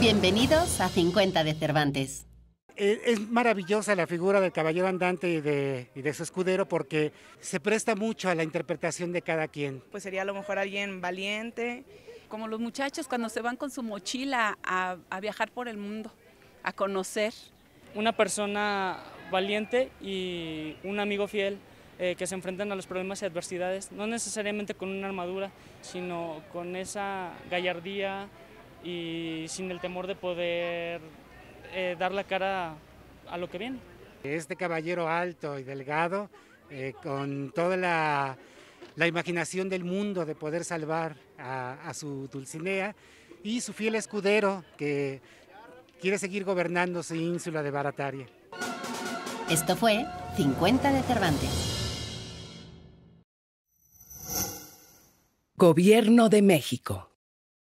Bienvenidos a 50 de Cervantes. Eh, es maravillosa la figura del caballero andante y de, su escudero porque se presta mucho a la interpretación de cada quien. Pues sería a lo mejor alguien valiente. Como los muchachos cuando se van con su mochila a, viajar por el mundo, a conocer. Una persona valiente y un amigo fiel eh, que se enfrentan a los problemas y adversidades, no necesariamente con una armadura, sino con esa gallardía, y sin el temor de poder eh, dar la cara a, lo que viene. Este caballero alto y delgado, eh, con toda la, imaginación del mundo de poder salvar a, a su Dulcinea y su fiel escudero que quiere seguir gobernando su ínsula de Barataria. Esto fue 50 de Cervantes. Gobierno de México.